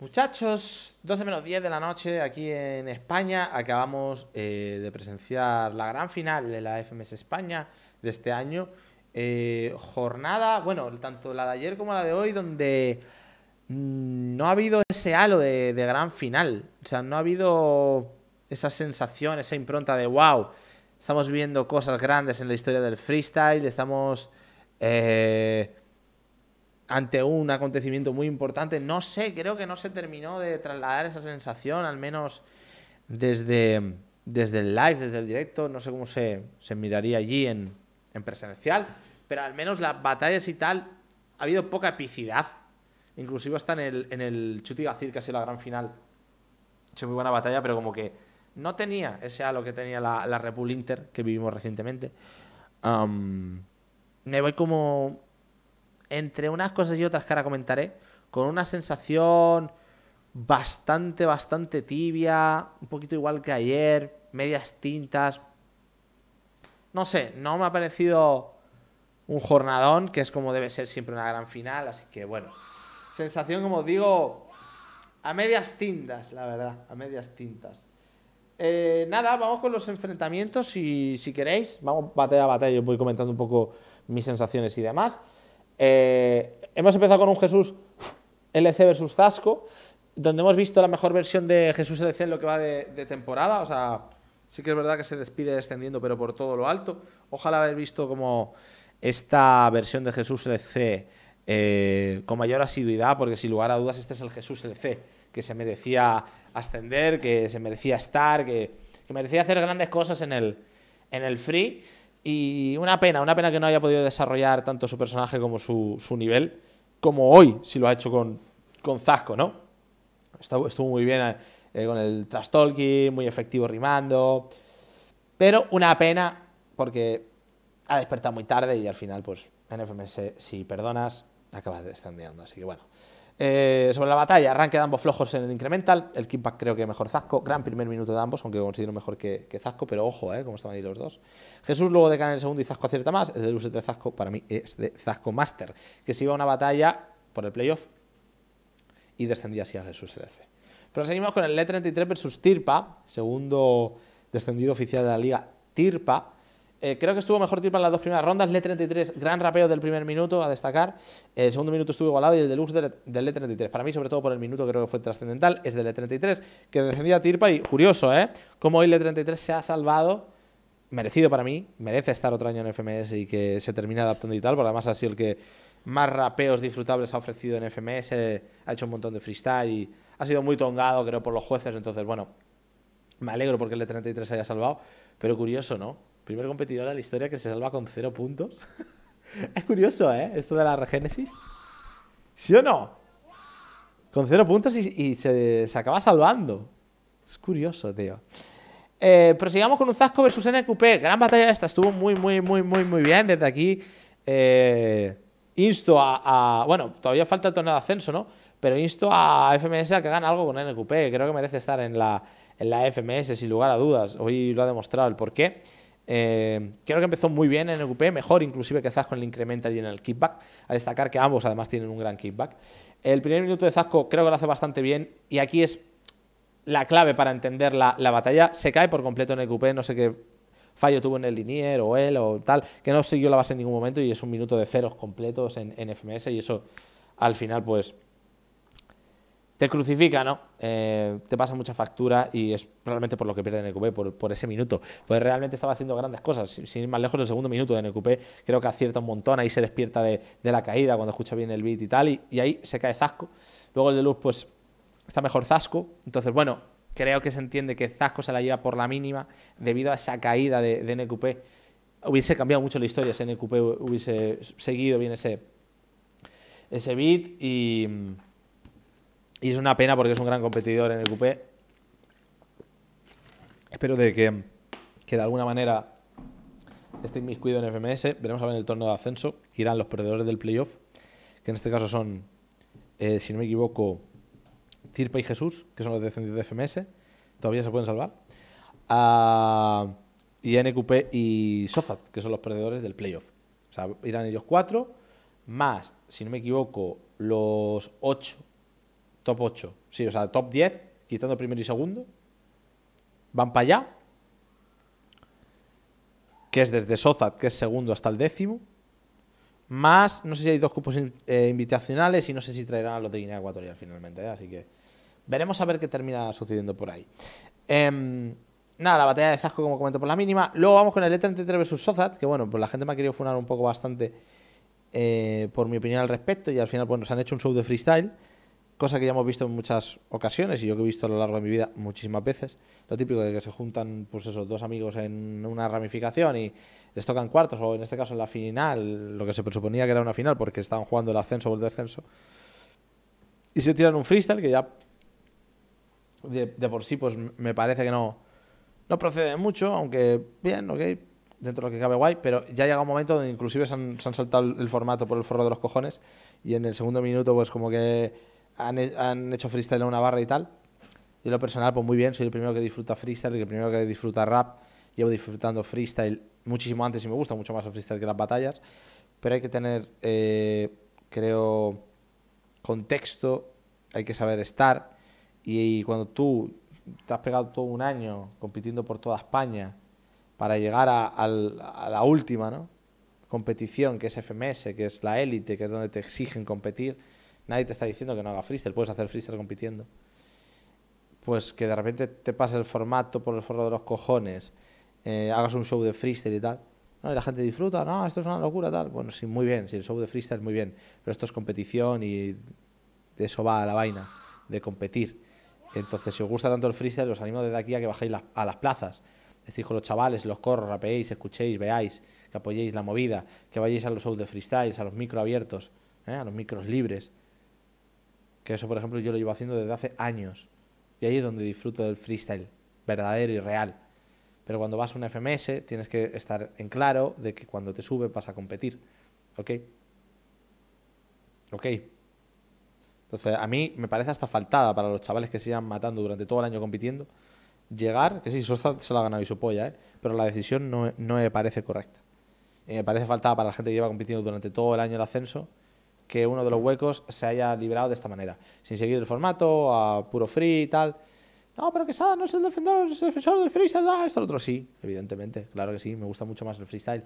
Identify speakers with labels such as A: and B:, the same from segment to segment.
A: Muchachos, 12 menos 10 de la noche aquí en España. Acabamos eh, de presenciar la gran final de la FMS España de este año. Eh, jornada, bueno, tanto la de ayer como la de hoy, donde mm, no ha habido ese halo de, gran final. O sea, no ha habido esa sensación, esa impronta de wow, estamos viendo cosas grandes en la historia del freestyle, estamos... Eh, ante un acontecimiento muy importante. No sé, creo que no se terminó de trasladar esa sensación, al menos desde, desde el live, desde el directo. No sé cómo se, se miraría allí en, en presencial, pero al menos las batallas y tal, ha habido poca epicidad. Inclusive hasta en el, en el Chuti que ha sido la gran final. Ha hecho muy buena batalla, pero como que no tenía ese halo que tenía la, la Inter que vivimos recientemente. me voy como entre unas cosas y otras que ahora comentaré, con una sensación bastante, bastante tibia, un poquito igual que ayer, medias tintas. No sé, no me ha parecido un jornadón, que es como debe ser siempre una gran final, así que bueno, sensación, como os digo, a medias tintas, la verdad, a medias tintas. Eh, nada, vamos con los enfrentamientos si queréis, vamos batalla a batalla, yo voy comentando un poco mis sensaciones y demás. Eh, hemos empezado con un Jesús LC versus Zasco, donde hemos visto la mejor versión de Jesús LC en lo que va de, temporada. O sea, sí que es verdad que se despide descendiendo, pero por todo lo alto. Ojalá haber visto como esta versión de Jesús LC eh, con mayor asiduidad, porque sin lugar a dudas este es el Jesús LC, que se merecía ascender, que se merecía estar, que, merecía hacer grandes cosas en el, en el free. Y una pena, una pena que no haya podido desarrollar tanto su personaje como su, nivel, como hoy, si lo ha hecho con, con Zasco, ¿no? Estuvo, muy bien eh, con el trash muy efectivo rimando. Pero una pena, porque ha despertado muy tarde y al final, pues, NFMS, si perdonas, acabas estandeando, Así que bueno. Eh, sobre la batalla, arranque de ambos flojos en el incremental. El kickback creo que mejor Zasco. Gran primer minuto de ambos, aunque considero mejor que, que Zasco, pero ojo, eh, como estaban ahí los dos. Jesús luego de en el segundo y Zasco acierta más. El del de Zasco para mí es de Zasco Master, que se iba a una batalla por el playoff y descendía así a Jesús LC. Pero seguimos con el E33 versus Tirpa, segundo descendido oficial de la liga Tirpa eh, creo que estuvo mejor Tirpa en las dos primeras rondas. Le 33, gran rapeo del primer minuto a destacar. Eh, el segundo minuto estuvo igualado y el deluxe del, l Le 33. Para mí, sobre todo por el minuto, creo que fue trascendental. Es del Le 33, que descendía a Tirpa y curioso, ¿eh? Como hoy Le 33 se ha salvado merecido para mí, merece estar otro año en FMS y que se termine adaptando y tal, porque además ha sido el que más rapeos disfrutables ha ofrecido en FMS, ha hecho un montón de freestyle y ha sido muy tongado, creo, por los jueces, entonces, bueno, me alegro porque el le 33 haya salvado, pero curioso, ¿no? Primer competidor de la historia que se salva con cero puntos. es curioso, ¿eh? Esto de la regénesis. ¿Sí o no? Con cero puntos y, se, acaba salvando. Es curioso, tío. Eh, prosigamos con un Zasco versus NQP. Gran batalla esta. Estuvo muy, muy, muy, muy, muy bien. Desde aquí eh, insto a, Bueno, todavía falta el torneo de ascenso, ¿no? Pero insto a FMS a que hagan algo con NQP. Creo que merece estar en la, FMS, sin lugar a dudas. Hoy lo ha demostrado el porqué. qué. Eh, creo que empezó muy bien en el QP mejor inclusive que Zasco en el incremental y en el kickback. A destacar que ambos además tienen un gran kickback. El primer minuto de Zasco creo que lo hace bastante bien y aquí es la clave para entender la, batalla. Se cae por completo en el QP, no sé qué fallo tuvo en el linier o él o tal, que no siguió la base en ningún momento y es un minuto de ceros completos en FMS y eso al final pues te crucifica, ¿no? Eh, te pasa mucha factura y es realmente por lo que pierde NQP, por, ese minuto. Pues realmente estaba haciendo grandes cosas. Sin, ir más lejos, el segundo minuto de NQP creo que acierta un montón, ahí se despierta de, la caída cuando escucha bien el beat y tal, y, ahí se cae Zasco. Luego el de Luz, pues está mejor Zasco. Entonces, bueno, creo que se entiende que Zasco se la lleva por la mínima debido a esa caída de, NQP. Hubiese cambiado mucho la historia si NQP hubiese seguido bien ese, ese beat y y es una pena porque es un gran competidor en el coupé. Espero de que, de alguna manera esté inmiscuido en FMS. Veremos a ver en el torneo de ascenso. Irán los perdedores del playoff, que en este caso son, eh, si no me equivoco, Tirpa y Jesús, que son los descendidos de FMS. Todavía se pueden salvar. Ah, y NQP y Sozat, que son los perdedores del playoff. O sea, irán ellos cuatro, más, si no me equivoco, los ocho top 8. Sí, o sea, top 10, quitando primero y segundo. Van para allá. Que es desde Sozat, que es segundo, hasta el décimo. Más, no sé si hay dos cupos eh, invitacionales y no sé si traerán a los de Guinea Ecuatorial finalmente. ¿eh? Así que veremos a ver qué termina sucediendo por ahí. Em, nada, la batalla de Zasco, como comento, por la mínima. Luego vamos con el E33 vs Sozat, que bueno, pues la gente me ha querido funar un poco bastante eh, por mi opinión al respecto y al final bueno pues, se han hecho un show de freestyle cosa que ya hemos visto en muchas ocasiones y yo que he visto a lo largo de mi vida muchísimas veces, lo típico de que se juntan pues esos dos amigos en una ramificación y les tocan cuartos o en este caso en la final, lo que se presuponía que era una final porque estaban jugando el ascenso o el descenso y se tiran un freestyle que ya de, por sí pues me parece que no no procede mucho, aunque bien, ok, dentro de lo que cabe guay, pero ya llega un momento donde inclusive se han, se han, saltado el formato por el forro de los cojones y en el segundo minuto pues como que han, han hecho freestyle en una barra y tal. Yo lo personal, pues muy bien, soy el primero que disfruta freestyle, el primero que disfruta rap. Llevo disfrutando freestyle muchísimo antes y me gusta mucho más el freestyle que las batallas. Pero hay que tener, eh, creo, contexto, hay que saber estar. Y, cuando tú te has pegado todo un año compitiendo por toda España para llegar a, a la última ¿no? competición, que es FMS, que es la élite, que es donde te exigen competir Nadie te está diciendo que no haga freestyle, puedes hacer freestyle compitiendo. Pues que de repente te pase el formato por el forro de los cojones, eh, hagas un show de freestyle y tal. Y la gente disfruta, no, esto es una locura, tal. Bueno, sí, muy bien, Si el show de freestyle, es muy bien. Pero esto es competición y de eso va a la vaina, de competir. Entonces, si os gusta tanto el freestyle, os animo desde aquí a que bajéis a las plazas. Es con los chavales, los corros, rapeéis, escuchéis, veáis, que apoyéis la movida, que vayáis a los shows de freestyle, a los micro abiertos, ¿eh? a los micros libres. Que eso, por ejemplo, yo lo llevo haciendo desde hace años. Y ahí es donde disfruto del freestyle, verdadero y real. Pero cuando vas a un FMS, tienes que estar en claro de que cuando te sube vas a competir. ¿Ok? ¿Ok? Entonces, a mí me parece hasta faltada para los chavales que se llevan matando durante todo el año compitiendo. Llegar, que sí, Sosa se lo ha ganado y su polla, ¿eh? pero la decisión no, me parece correcta. me parece faltada para la gente que lleva compitiendo durante todo el año el ascenso que uno de los huecos se haya liberado de esta manera, sin seguir el formato, a puro free y tal. No, pero que no es el defensor, el defensor del freestyle, ah, esto, lo otro. Sí, evidentemente, claro que sí, me gusta mucho más el freestyle.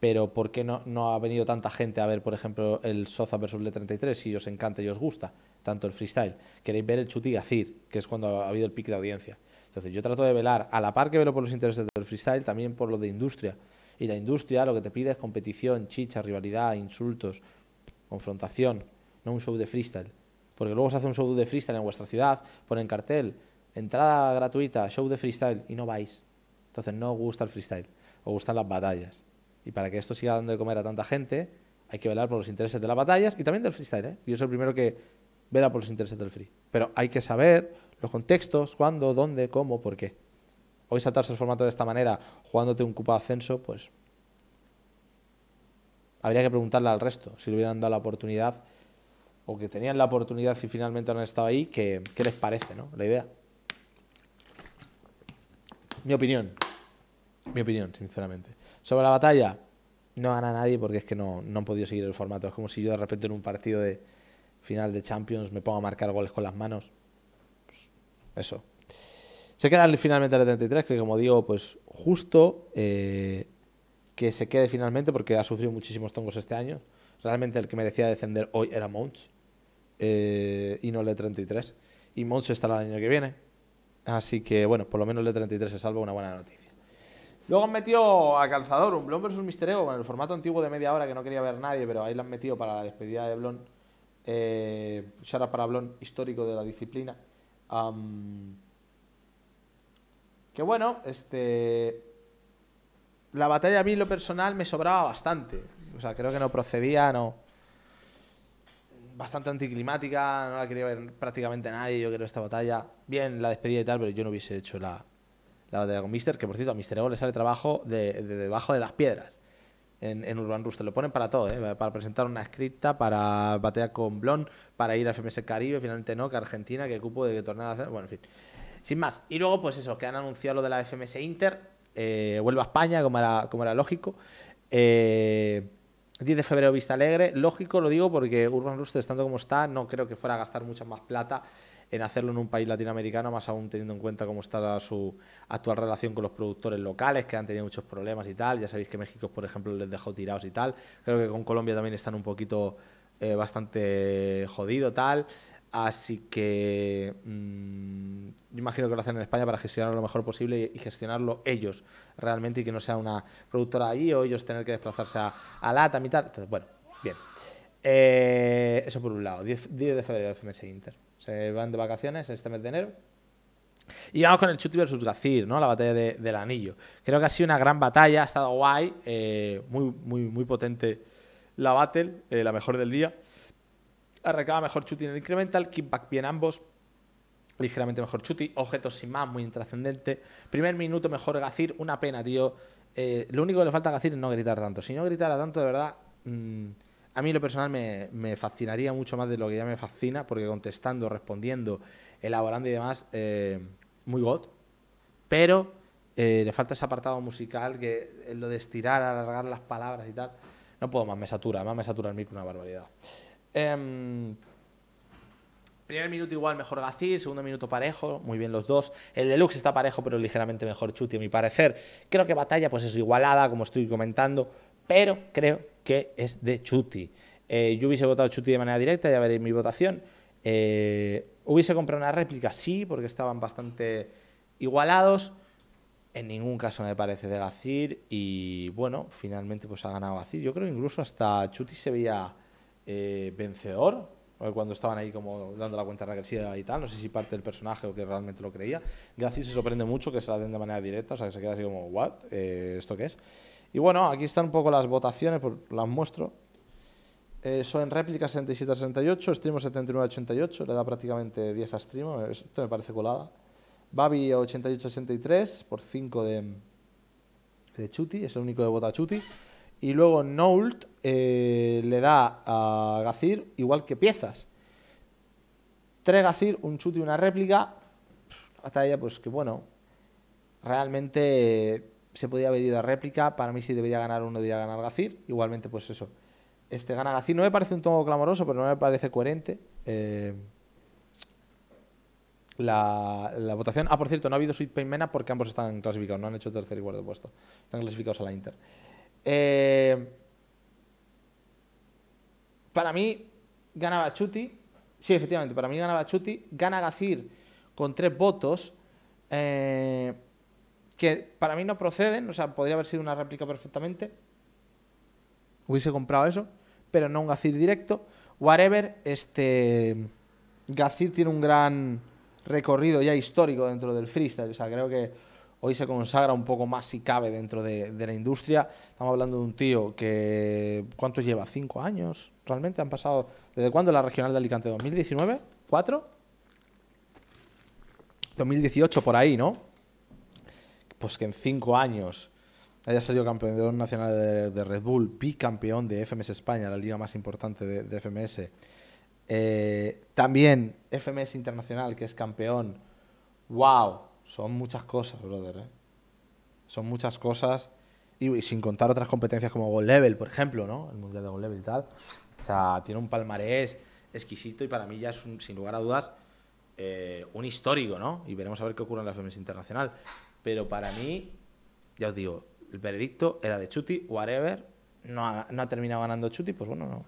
A: Pero ¿por qué no, no ha venido tanta gente a ver, por ejemplo, el Soza versus Le 33 si os encanta y os gusta tanto el freestyle? Queréis ver el Chuti Cir, que es cuando ha habido el pick de audiencia. Entonces yo trato de velar, a la par que velo por los intereses del freestyle, también por lo de industria. Y la industria lo que te pide es competición, chicha, rivalidad, insultos, confrontación, no un show de freestyle. Porque luego se hace un show de freestyle en vuestra ciudad, ponen cartel, entrada gratuita, show de freestyle, y no vais. Entonces no os gusta el freestyle, os gustan las batallas. Y para que esto siga dando de comer a tanta gente, hay que velar por los intereses de las batallas y también del freestyle. ¿eh? Yo soy el primero que vela por los intereses del free. Pero hay que saber los contextos, cuándo, dónde, cómo, por qué. Hoy saltarse el formato de esta manera, jugándote un cupo de ascenso, pues habría que preguntarle al resto, si le hubieran dado la oportunidad o que tenían la oportunidad y finalmente han estado ahí, ¿qué, les parece ¿no? la idea? Mi opinión, mi opinión, sinceramente. Sobre la batalla, no gana nadie porque es que no, han podido seguir el formato. Es como si yo de repente en un partido de final de Champions me ponga a marcar goles con las manos. Pues, eso. Se queda finalmente el 33, que como digo, pues justo eh, que se quede finalmente porque ha sufrido muchísimos tongos este año. Realmente el que me decía descender hoy era Mounts eh, y no el E33. Y Mounts estará el año que viene. Así que bueno, por lo menos el E33 se salva una buena noticia. Luego han metido a Calzador, un Blon versus Ego. con el formato antiguo de media hora que no quería ver nadie, pero ahí lo han metido para la despedida de Blon. Eh, Shara para Blon, histórico de la disciplina. que bueno, este la batalla a mí, lo personal, me sobraba bastante. O sea, creo que no procedía, no. Bastante anticlimática, no la quería ver prácticamente nadie. Yo quiero esta batalla. Bien, la despedida y tal, pero yo no hubiese hecho la, la batalla con Mister, que por cierto, a Mister Ego le sale trabajo de, debajo de las piedras. En, en, Urban Rooster. Lo ponen para todo, ¿eh? para presentar una escrita, para batalla con Blon, para ir a FMS Caribe, finalmente no, que Argentina, que cupo de que tornada. Bueno, en fin. Sin más. Y luego, pues eso, que han anunciado lo de la FMS Inter. Eh, vuelva a España, como era, como era lógico. 10 eh, de febrero Vista Alegre, lógico lo digo porque Urban Roosters, tanto como está, no creo que fuera a gastar mucha más plata en hacerlo en un país latinoamericano, más aún teniendo en cuenta cómo está su actual relación con los productores locales, que han tenido muchos problemas y tal. Ya sabéis que México, por ejemplo, les dejó tirados y tal. Creo que con Colombia también están un poquito eh, bastante jodido, tal. Así que mm, yo imagino que lo hacen en España para gestionarlo lo mejor posible y gestionarlo ellos realmente y que no sea una productora allí o ellos tener que desplazarse a, a mitad... y tal. bueno, bien. Eh, eso por un lado. 10, de febrero FMS Inter. Se van de vacaciones en este mes de enero. Y vamos con el Chuti versus Gacir, ¿no? La batalla del anillo. Creo que ha sido una gran batalla, ha estado guay, eh, muy, muy, muy potente la battle, eh, la mejor del día. Arrecaba mejor Chuti en el incremental, kickback bien ambos, ligeramente mejor Chuti, objetos sin más, muy intrascendente. Primer minuto mejor Gacir, una pena, tío. Eh, lo único que le falta a Gacir es no gritar tanto. Si no gritara tanto, de verdad, mm, a mí lo personal me, fascinaría mucho más de lo que ya me fascina, porque contestando, respondiendo, elaborando y demás, eh, muy god. Pero eh, le falta ese apartado musical, que lo de estirar, alargar las palabras y tal. No puedo más, me satura, más me satura el micro una barbaridad. Em, primer minuto igual mejor Gacir, segundo minuto parejo, muy bien los dos. El Deluxe está parejo, pero ligeramente mejor Chuti, a mi parecer. Creo que batalla, pues es igualada, como estoy comentando, pero creo que es de Chuti. Eh, yo hubiese votado Chuti de manera directa, ya veréis mi votación. Eh, hubiese comprado una réplica, sí, porque estaban bastante igualados. En ningún caso me parece de Gacir y bueno, finalmente pues ha ganado Gacir. Yo creo que incluso hasta Chuti se veía eh, vencedor, eh, cuando estaban ahí como dando la cuenta regresiva y tal, no sé si parte del personaje o que realmente lo creía. Graci se sorprende mucho que se la den de manera directa, o sea, que se queda así como, ¿what? Eh, ¿Esto que es? Y bueno, aquí están un poco las votaciones, las muestro. son réplica 67-68, Streamo 79-88, le da prácticamente 10 a Streamo, esto me parece colada. Babi 88-83 por 5 de, de Chuti, es el único de vota Chuti y luego Noult eh, le da a Gazir igual que piezas. Tres Gazir, un chute y una réplica. Hasta ella, pues que bueno, realmente se podía haber ido a réplica. Para mí, si debería ganar uno, debería ganar Gazir. Igualmente, pues eso. Este gana Gazir. No me parece un tomo clamoroso, pero no me parece coherente. Eh, la, la, votación. Ah, por cierto, no ha habido Sweet Pain Mena porque ambos están clasificados, no han hecho tercer y cuarto puesto. Están clasificados a la Inter. Eh, para mí Ganaba Chuti, Sí, efectivamente, para mí ganaba Chuti, Gana Gacir con tres votos. Eh, que para mí no proceden, o sea, podría haber sido una réplica perfectamente. Hubiese comprado eso, pero no un Gacir directo. Whatever, este. Gacir tiene un gran recorrido ya histórico dentro del freestyle. O sea, creo que hoy se consagra un poco más si cabe dentro de, la industria. Estamos hablando de un tío que, ¿cuánto lleva? ¿Cinco años? ¿Realmente han pasado? ¿Desde cuándo la regional de Alicante? ¿2019? ¿Cuatro? 2018 por ahí, ¿no? Pues que en cinco años haya salido campeón nacional de, Red Bull, bicampeón de FMS España, la liga más importante de, FMS. Eh, también FMS Internacional, que es campeón. ¡Wow! Son muchas cosas, brother. ¿eh? Son muchas cosas. Y, sin contar otras competencias como Gold Level, por ejemplo, ¿no? El Mundial de Gold Level y tal. O sea, tiene un palmarés exquisito y para mí ya es, sin lugar a dudas, eh, un histórico, ¿no? Y veremos a ver qué ocurre en la FMS Internacional. Pero para mí, ya os digo, el veredicto era de Chuti, whatever. No ha, no ha terminado ganando Chuti, pues bueno, no.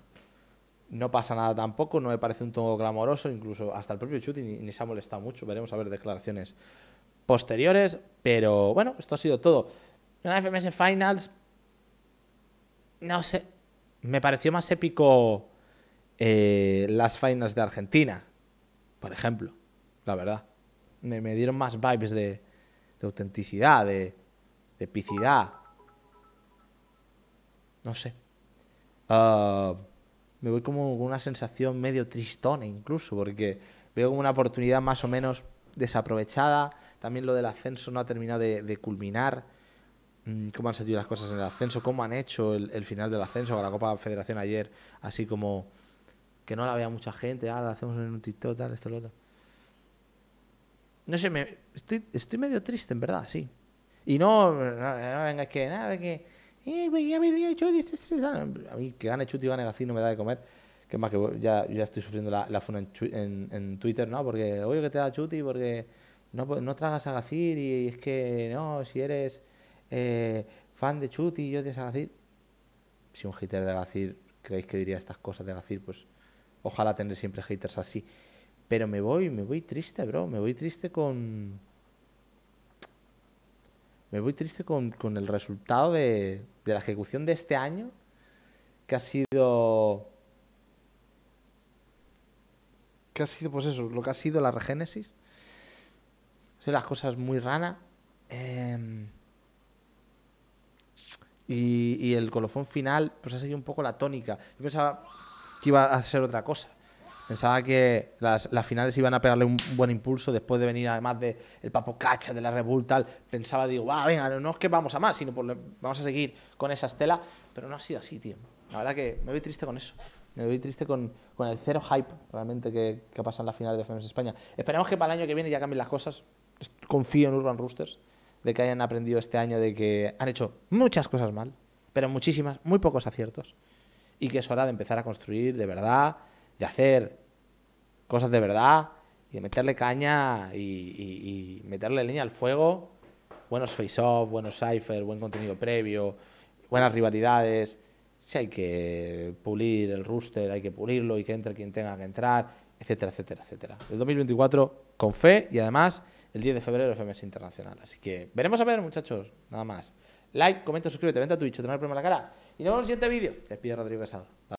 A: No pasa nada tampoco, no me parece un tono glamoroso, incluso hasta el propio Chuti ni, ni se ha molestado mucho. Veremos a ver declaraciones posteriores. Pero bueno, esto ha sido todo. Una FMS Finals. No sé. Me pareció más épico eh, las finals de Argentina, por ejemplo. La verdad. Me, dieron más vibes de, de autenticidad, de, epicidad. No sé. Ah, me voy como con una sensación medio tristona incluso, porque veo como una oportunidad más o menos desaprovechada. También lo del ascenso no ha terminado de, culminar. Mm, ¿Cómo han sentido las cosas en el ascenso? ¿Cómo han hecho el, final del ascenso con la Copa Federación ayer? Así como que no la vea mucha gente, ah, la hacemos en un TikTok, tal, esto, lo otro. No sé, me, estoy, estoy medio triste, en verdad, sí. Y no, venga, es que nada, es que. Eh, ya me dio A mí que gane Chuti y gane Gacino me da de comer. Que más que ya, ya estoy sufriendo la, la funa en, en, Twitter, ¿no? Porque, oye, que te da Chuti, porque no, no tragas Gacir y es que no, si eres eh, fan de Chuti y yo de Gacir... Si un hater de Gacir creéis que diría estas cosas de Gacir, pues ojalá tendré siempre haters así. Pero me voy, me voy triste, bro. Me voy triste con. Me voy triste con, con el resultado de, de la ejecución de este año, que ha sido. Que ha sido, pues eso, lo que ha sido la regénesis las cosas muy rana em, y, el colofón final, pues ha seguido un poco la tónica. Yo pensaba que iba a ser otra cosa. Pensaba que las, finales iban a pegarle un, buen impulso después de venir, además de el papo cacha de la revuelta Pensaba, digo, venga, no es que vamos a más, sino vamos a seguir con esa estela. Pero no ha sido así, tío. La verdad que me voy triste con eso. Me voy triste con, el cero hype realmente que, que pasa en las finales de FMS España. Esperemos que para el año que viene ya cambien las cosas confío en Urban Roosters, de que hayan aprendido este año de que han hecho muchas cosas mal, pero muchísimas, muy pocos aciertos, y que es hora de empezar a construir de verdad, de hacer cosas de verdad, y de meterle caña y, meterle leña al fuego, buenos face-off, buenos cipher, buen contenido previo, buenas rivalidades. Si hay que pulir el rooster, hay que pulirlo y que entre quien tenga que entrar, etcétera, etcétera, etcétera. El 2024 con fe y además el 10 de febrero FMS Internacional. Así que veremos a ver, muchachos, nada más. Like, comenta, suscríbete, vente a Twitch, te no el problema la cara. Y nos vemos en el siguiente vídeo. Te pido Rodrigo Casado.